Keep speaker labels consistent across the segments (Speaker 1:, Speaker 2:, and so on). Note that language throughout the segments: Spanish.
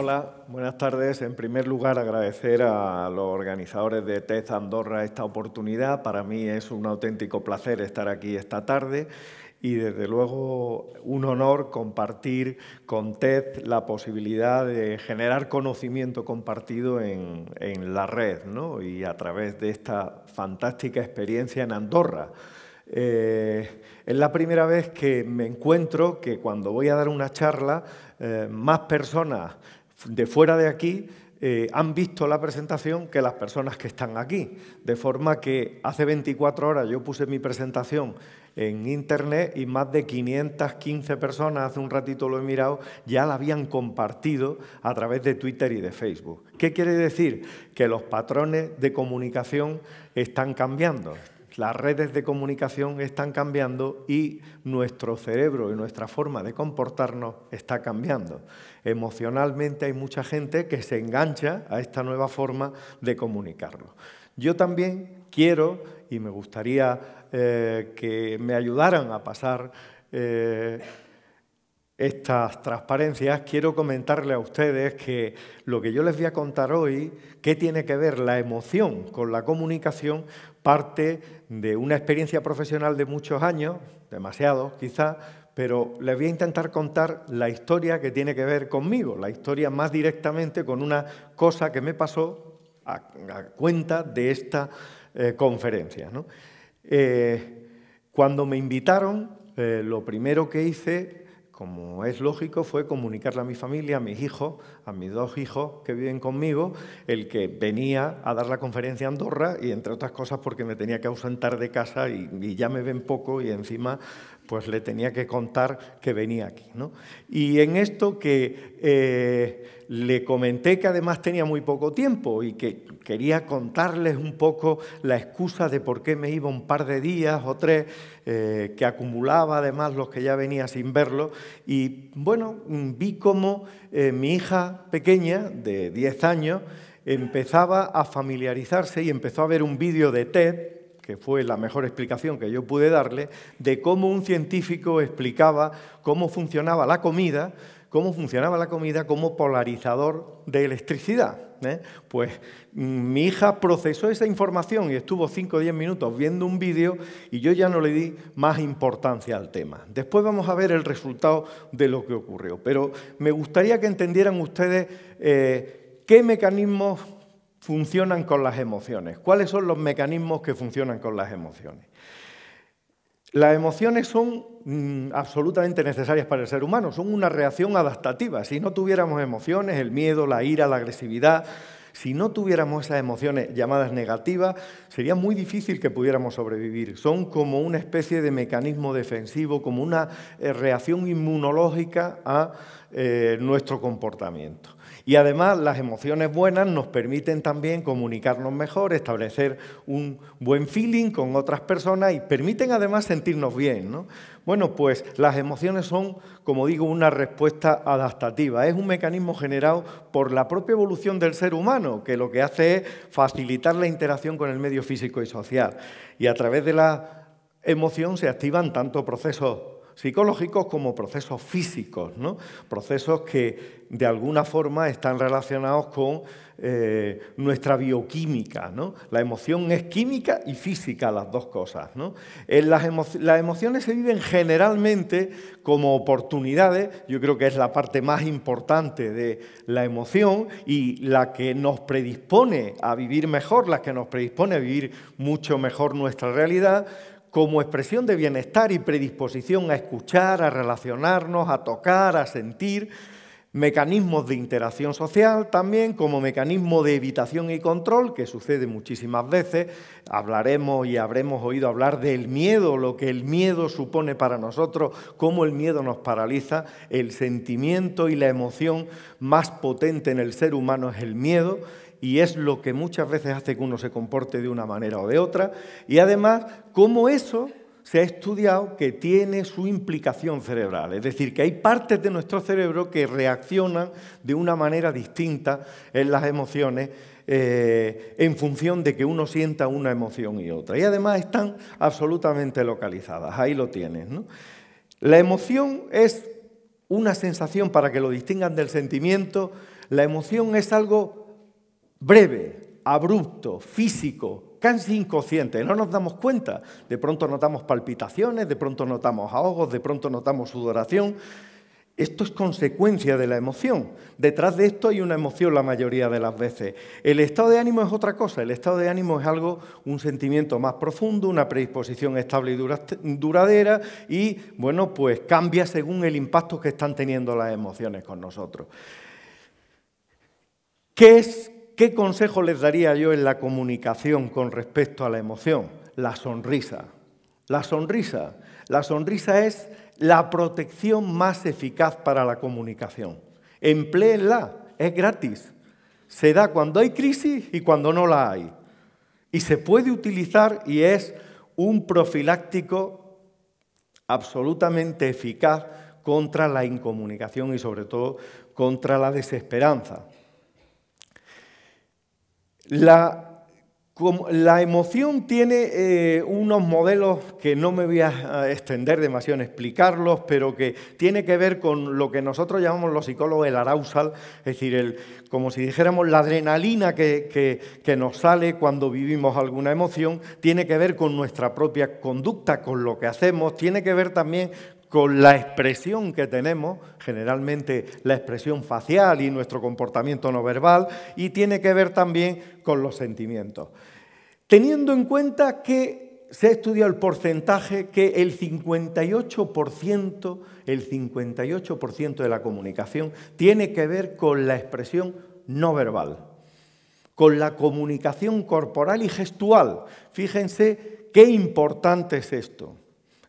Speaker 1: Hola, buenas tardes. En primer lugar, agradecer a los organizadores de TED Andorra esta oportunidad. Para mí es un auténtico placer estar aquí esta tarde y desde luego un honor compartir con TED la posibilidad de generar conocimiento compartido en, la red y a través de esta fantástica experiencia en Andorra. Eh, es la primera vez que me encuentro que cuando voy a dar una charla, eh, más personas de fuera de aquí eh, han visto la presentación que las personas que están aquí. De forma que hace 24 horas yo puse mi presentación en internet y más de 515 personas, hace un ratito lo he mirado, ya la habían compartido a través de Twitter y de Facebook. ¿Qué quiere decir? Que los patrones de comunicación están cambiando, las redes de comunicación están cambiando y nuestro cerebro y nuestra forma de comportarnos está cambiando. Emocionalmente hay mucha gente que se engancha a esta nueva forma de comunicarnos. Yo también quiero y me gustaría eh, que me ayudaran a pasar eh, estas transparencias, quiero comentarle a ustedes que lo que yo les voy a contar hoy, qué tiene que ver la emoción con la comunicación, parte de una experiencia profesional de muchos años, demasiado quizás, pero les voy a intentar contar la historia que tiene que ver conmigo, la historia más directamente con una cosa que me pasó a, cuenta de esta eh, conferencia. Eh, cuando me invitaron, eh, lo primero que hice como es lógico, fue comunicarle a mi familia, a mis hijos, a mis dos hijos que viven conmigo, el que venía a dar la conferencia a Andorra y entre otras cosas porque me tenía que ausentar de casa y, y ya me ven poco y encima pues le tenía que contar que venía aquí. ¿no? Y en esto que eh, le comenté que además tenía muy poco tiempo y que quería contarles un poco la excusa de por qué me iba un par de días o tres, eh, que acumulaba además los que ya venía sin verlo. Y bueno, vi cómo eh, mi hija pequeña, de 10 años, empezaba a familiarizarse y empezó a ver un vídeo de TED que fue la mejor explicación que yo pude darle, de cómo un científico explicaba cómo funcionaba la comida, cómo funcionaba la comida como polarizador de electricidad. ¿eh? Pues mm, mi hija procesó esa información y estuvo 5 o 10 minutos viendo un vídeo y yo ya no le di más importancia al tema. Después vamos a ver el resultado de lo que ocurrió, pero me gustaría que entendieran ustedes eh, qué mecanismos funcionan con las emociones? ¿Cuáles son los mecanismos que funcionan con las emociones? Las emociones son mm, absolutamente necesarias para el ser humano, son una reacción adaptativa. Si no tuviéramos emociones, el miedo, la ira, la agresividad, si no tuviéramos esas emociones llamadas negativas, sería muy difícil que pudiéramos sobrevivir. Son como una especie de mecanismo defensivo, como una eh, reacción inmunológica a eh, nuestro comportamiento. Y además las emociones buenas nos permiten también comunicarnos mejor, establecer un buen feeling con otras personas y permiten además sentirnos bien. Bueno, pues las emociones son, como digo, una respuesta adaptativa. Es un mecanismo generado por la propia evolución del ser humano, que lo que hace es facilitar la interacción con el medio físico y social. Y a través de la emoción se activan tanto procesos psicológicos como procesos físicos, ¿no? procesos que de alguna forma están relacionados con eh, nuestra bioquímica. ¿no? La emoción es química y física, las dos cosas. ¿no? En eh, las, las, emociones se viven generalmente como oportunidades, yo creo que es la parte más importante de la emoción y la que nos predispone a vivir mejor, la que nos predispone a vivir mucho mejor nuestra realidad como expresión de bienestar y predisposición a escuchar, a relacionarnos, a tocar, a sentir, mecanismos de interacción social también como mecanismo de evitación y control, que sucede muchísimas veces. Hablaremos y habremos oído hablar del miedo, lo que el miedo supone para nosotros, cómo el miedo nos paraliza. El sentimiento y la emoción más potente en el ser humano es el miedo y es lo que muchas veces hace que uno se comporte de una manera o de otra, y además cómo eso se ha estudiado que tiene su implicación cerebral, es decir, que hay partes de nuestro cerebro que reaccionan de una manera distinta en las emociones eh, en función de que uno sienta una emoción y otra. Y además están absolutamente localizadas, ahí lo tienes. La emoción es una sensación, para que lo distingan del sentimiento, la emoción es algo breve, abrupto, físico, casi inconsciente, no nos damos cuenta. De pronto notamos palpitaciones, de pronto notamos ahogos, de pronto notamos sudoración. Esto es consecuencia de la emoción. Detrás de esto hay una emoción la mayoría de las veces. El estado de ánimo es otra cosa. El estado de ánimo es algo, un sentimiento más profundo, una predisposición estable y duradera y, bueno, pues cambia según el impacto que están teniendo las emociones con nosotros. ¿Qué es ¿Qué consejo les daría yo en la comunicación con respecto a la emoción? La sonrisa. La sonrisa. La sonrisa es la protección más eficaz para la comunicación. Empléenla. es gratis. Se da cuando hay crisis y cuando no la hay. Y se puede utilizar y es un profiláctico absolutamente eficaz contra la incomunicación y sobre todo contra la desesperanza. La, la emoción tiene eh, unos modelos que no me voy a extender demasiado en explicarlos, pero que tiene que ver con lo que nosotros llamamos los psicólogos el arousal, es decir, el, como si dijéramos la adrenalina que, que nos sale cuando vivimos alguna emoción, tiene que ver con nuestra propia conducta, con lo que hacemos, tiene que ver también con la expresión que tenemos, generalmente la expresión facial y nuestro comportamiento no verbal, y tiene que ver también con los sentimientos. Teniendo en cuenta que se ha estudiado el porcentaje que el 58%, el 58% de la comunicación tiene que ver con la expresión no verbal, con la comunicación corporal y gestual. Fíjense qué importante es esto.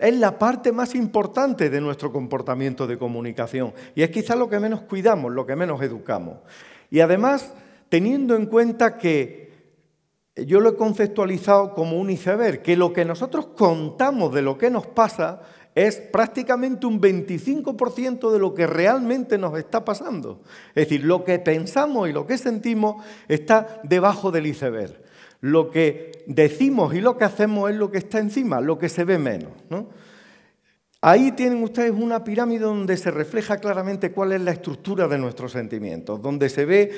Speaker 1: Es la parte más importante de nuestro comportamiento de comunicación y es quizás lo que menos cuidamos, lo que menos educamos. Y además, teniendo en cuenta que yo lo he conceptualizado como un iceberg, que lo que nosotros contamos de lo que nos pasa es prácticamente un 25% de lo que realmente nos está pasando. Es decir, lo que pensamos y lo que sentimos está debajo del iceberg. Lo que decimos y lo que hacemos es lo que está encima, lo que se ve menos. Ahí tienen ustedes una pirámide donde se refleja claramente cuál es la estructura de nuestros sentimientos, donde se ve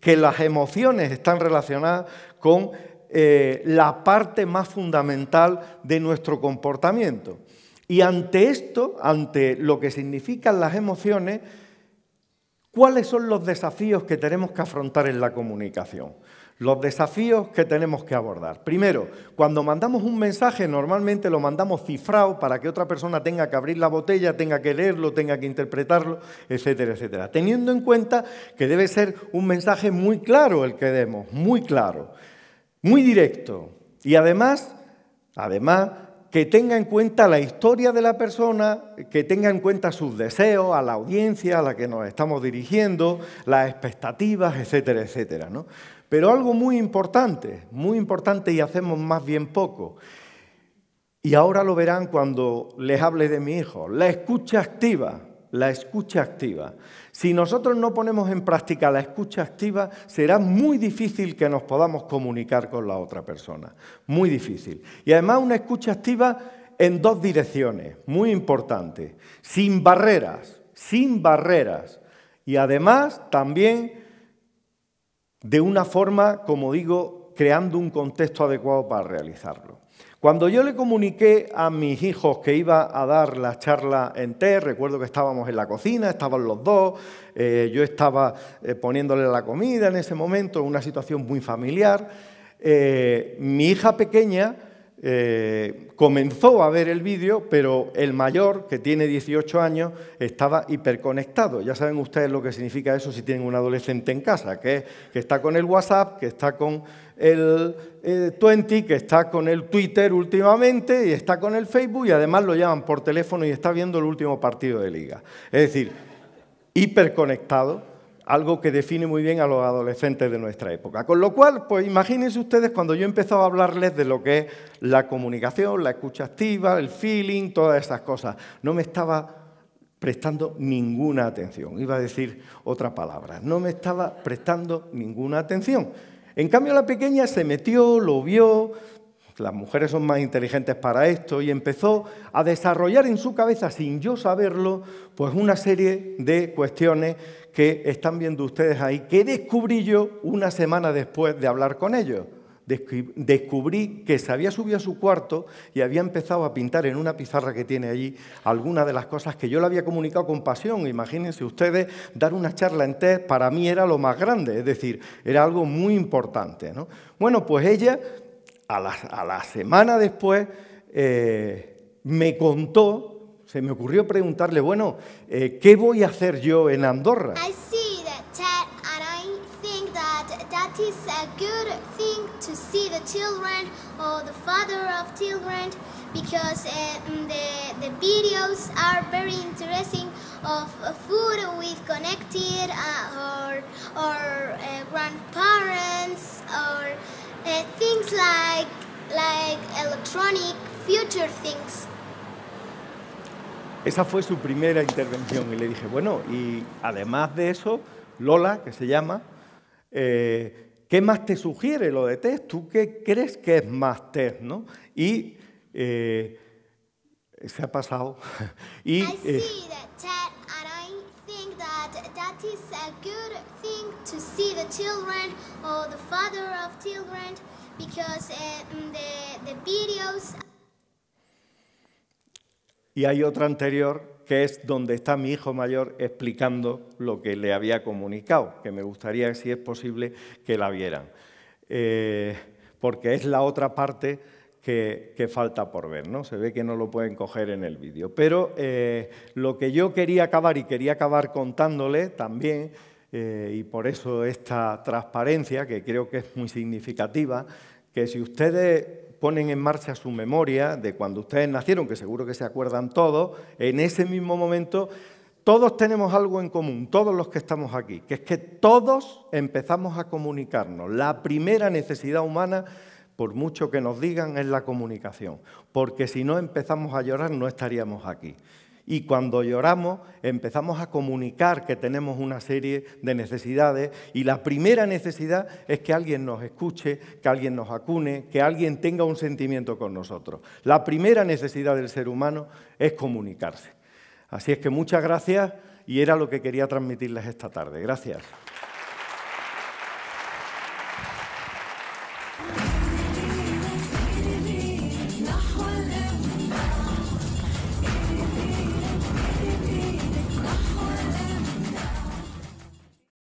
Speaker 1: que las emociones están relacionadas con eh, la parte más fundamental de nuestro comportamiento. Y ante esto, ante lo que significan las emociones, ¿cuáles son los desafíos que tenemos que afrontar en la comunicación? los desafíos que tenemos que abordar. Primero, cuando mandamos un mensaje, normalmente lo mandamos cifrado para que otra persona tenga que abrir la botella, tenga que leerlo, tenga que interpretarlo, etcétera, etcétera. Teniendo en cuenta que debe ser un mensaje muy claro el que demos, muy claro, muy directo. Y además, además, que tenga en cuenta la historia de la persona, que tenga en cuenta sus deseos, a la audiencia a la que nos estamos dirigiendo, las expectativas, etcétera, etcétera. ¿no? Pero algo muy importante, muy importante y hacemos más bien poco. Y ahora lo verán cuando les hable de mi hijo. La escucha activa, la escucha activa. Si nosotros no ponemos en práctica la escucha activa, será muy difícil que nos podamos comunicar con la otra persona. Muy difícil. Y además una escucha activa en dos direcciones, muy importante. Sin barreras, sin barreras. Y además también de una forma, como digo, creando un contexto adecuado para realizarlo. Cuando yo le comuniqué a mis hijos que iba a dar la charla en té, recuerdo que estábamos en la cocina, estaban los dos, eh, yo estaba eh, poniéndole la comida en ese momento, una situación muy familiar, eh, mi hija pequeña eh, comenzó a ver el vídeo, pero el mayor, que tiene 18 años, estaba hiperconectado. Ya saben ustedes lo que significa eso si tienen un adolescente en casa, que, está con el WhatsApp, que está con el eh, Twenty, que está con el Twitter últimamente, y está con el Facebook, y además lo llaman por teléfono y está viendo el último partido de liga. Es decir, hiperconectado algo que define muy bien a los adolescentes de nuestra época. Con lo cual, pues imagínense ustedes cuando yo empezaba a hablarles de lo que es la comunicación, la escucha activa, el feeling, todas esas cosas. No me estaba prestando ninguna atención. Iba a decir otra palabra. No me estaba prestando ninguna atención. En cambio, la pequeña se metió, lo vio, las mujeres son más inteligentes para esto, y empezó a desarrollar en su cabeza, sin yo saberlo, pues una serie de cuestiones que están viendo ustedes ahí, que descubrí yo una semana después de hablar con ellos. Descubrí que se había subido a su cuarto y había empezado a pintar en una pizarra que tiene allí algunas de las cosas que yo le había comunicado con pasión. Imagínense ustedes, dar una charla en TED para mí era lo más grande, es decir, era algo muy importante. ¿no? Bueno, pues ella a la, a la semana después, eh, me contó, se me ocurrió preguntarle, bueno, eh, ¿qué voy a hacer yo en Andorra? I see that Ted and I think that that is a good thing to see the children or the father of children because eh, mm, the, the videos are very interesting of food with connected uh, or like electronic future things. Esa fue su primera intervención y le dije, bueno, y además de eso, Lola, que se llama, eh, ¿qué más te sugiere lo de test? ¿Tú qué crees que es más test? ¿no? Y eh, se ha pasado. y, eh, y hay otra anterior que es donde está mi hijo mayor explicando lo que le había comunicado, que me gustaría, si es posible, que la vieran. Eh, porque es la otra parte que, falta por ver, ¿no? Se ve que no lo pueden coger en el vídeo. Pero eh, lo que yo quería acabar y quería acabar contándole también, y por eso esta transparencia, que creo que es muy significativa, que si ustedes ponen en marcha su memoria de cuando ustedes nacieron, que seguro que se acuerdan todos, en ese mismo momento todos tenemos algo en común, todos los que estamos aquí, que es que todos empezamos a comunicarnos. La primera necesidad humana, por mucho que nos digan, es la comunicación, porque si no empezamos a llorar no estaríamos aquí. Y cuando lloramos empezamos a comunicar que tenemos una serie de necesidades y la primera necesidad es que alguien nos escuche, que alguien nos acune, que alguien tenga un sentimiento con nosotros. La primera necesidad del ser humano es comunicarse. Así es que muchas gracias y era lo que quería transmitirles esta tarde. Gracias.